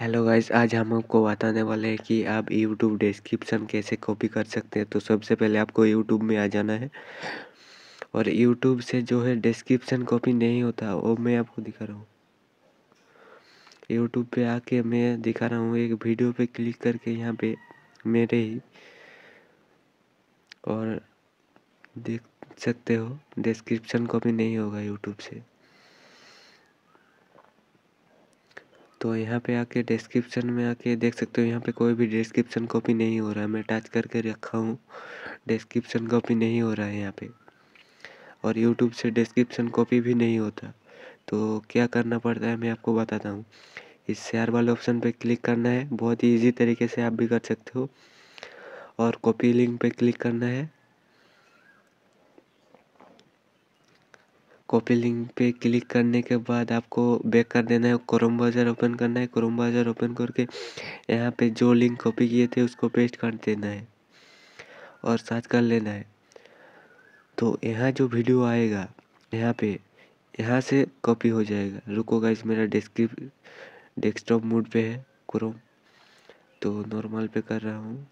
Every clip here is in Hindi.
हेलो गाइस आज हम आपको बताने वाले हैं कि आप यूट्यूब डिस्क्रिप्शन कैसे कॉपी कर सकते हैं तो सबसे पहले आपको यूट्यूब में आ जाना है और यूट्यूब से जो है डिस्क्रिप्शन कॉपी नहीं होता वो मैं आपको दिखा रहा हूँ यूट्यूब पे आके मैं दिखा रहा हूँ एक वीडियो पे क्लिक करके यहाँ पे मेरे ही और देख सकते हो डिस्क्रिप्शन कॉपी नहीं होगा यूट्यूब से तो यहाँ पे आके डिस्क्रिप्शन में आके देख सकते हो यहाँ पे कोई भी डिस्क्रिप्शन कॉपी नहीं हो रहा है मैं टच करके रखा हूँ डिस्क्रिप्शन कॉपी नहीं हो रहा है यहाँ पे और यूट्यूब से डिस्क्रिप्शन कॉपी भी नहीं होता तो क्या करना पड़ता है मैं आपको बताता हूँ इस शेयर वाले ऑप्शन पर क्लिक करना है बहुत ही ईजी तरीके से आप भी कर सकते हो और कॉपी लिंक पर क्लिक करना है कॉपी लिंक पे क्लिक करने के बाद आपको बैक कर देना है क्रोम ब्राउज़र ओपन करना है क्रोम ब्राउज़र ओपन करके यहाँ पे जो लिंक कॉपी किए थे उसको पेस्ट कर देना है और सर्च कर लेना है तो यहाँ जो वीडियो आएगा यहाँ पे यहाँ से कॉपी हो जाएगा रुको गाइस मेरा डेस्क्रिप डेस्कटॉप मोड पे है क्रोम तो नॉर्मल पे कर रहा हूँ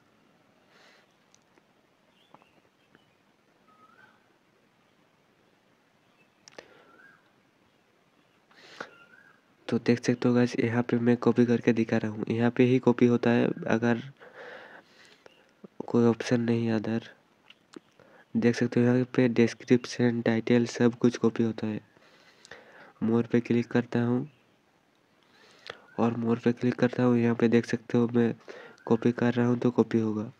तो देख सकते हो गैस यहाँ पे मैं कॉपी करके दिखा रहा हूँ यहाँ पे ही कॉपी होता है अगर कोई ऑप्शन नहीं अदर देख सकते हो यहाँ पे डिस्क्रिप्शन टाइटल सब कुछ कॉपी होता है मोर पे क्लिक करता हूँ और मोर पे क्लिक करता हूँ यहाँ पे देख सकते हो मैं कॉपी कर रहा हूँ तो कॉपी होगा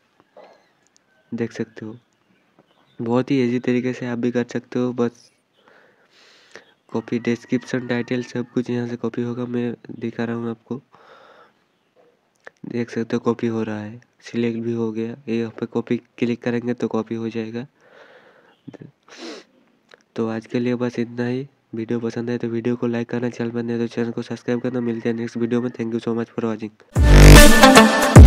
देख सकते हो बहुत ही ईजी तरीके से आप भी कर सकते हो बस कॉपी डिस्क्रिप्शन टाइटल सब कुछ यहाँ से कॉपी होगा मैं दिखा रहा हूँ आपको देख सकते हो कॉपी हो रहा है सिलेक्ट भी हो गया यहाँ पे कॉपी क्लिक करेंगे तो कॉपी हो जाएगा तो आज के लिए बस इतना ही वीडियो पसंद है तो वीडियो को लाइक करना चैनल पर नहीं तो चैनल को सब्सक्राइब करना मिलते हैं नेक्स्ट वीडियो में thank you so much for watching